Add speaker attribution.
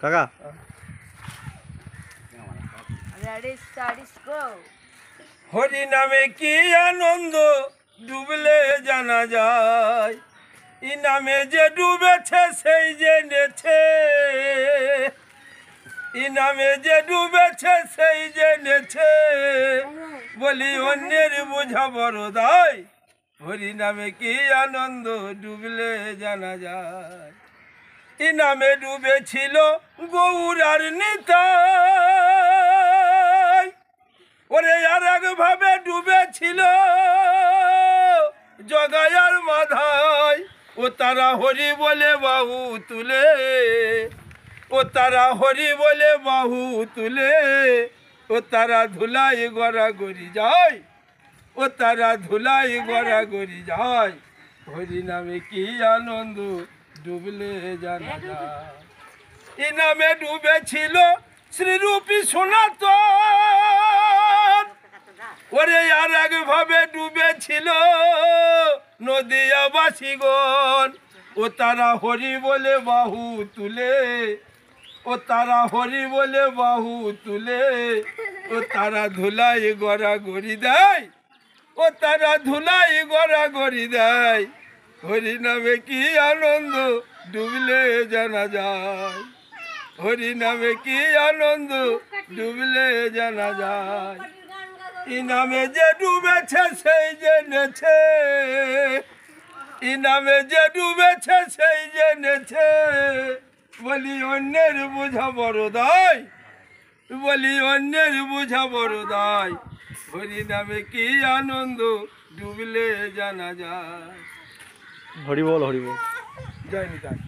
Speaker 1: কাকা হরি নামে কি আনন্দ ডুবলে জানা যায় ই নামে যে ডুবেছে সেই জেনেছে ই নামে যে ডুবেছে সেই জেনেছে বলি অন্যের বোঝা বড় দায় হরি নামে কি আনন্দ ডুবলে জানা যায় ইনামে ডুবেছিল গৌরার নিতাই ওরে আর একভাবে ডুবেছিল জগায়ার মাধায় ও তারা হরি বলে বাহু তুলে ও তারা হরি বলে বাহু তুলে ও তারা ধুলাই গড়া গড়ি যায় ও তারা ধুলাই গড়া গড়ি যায় হরি নামে কি আনন্দ ডুবলে জানা এ নামে ডুবেছিল শ্রীরূপী সোনাত ওরে আর একভাবে ডুবেছিল নদীয়াবাসীগণ ও তারা হরি বলে বাহু তুলে ও তারা হরি বলে বাহু তুলে ও তারা ধুলাই গড়া গড়ি দেয় ও তারা ধুলাই গড়া গড়ি দেয় হরি নামে কি আনন্দ ডুবলে জানা যায় হরি নামে কি আনন্দ ডুবলে জানা যায় ইনামে যে ডুবেছে সেই জেনেছে ইনামে যে ডুবেছে সেই জেনেছে বলি অন্যের বুঝা বড় দায় বলি অন্যের বুঝা বড় দায় হরি নামে কি আনন্দ ডুবলে জানা যায় হরিবল হরিবল জয় নিতাই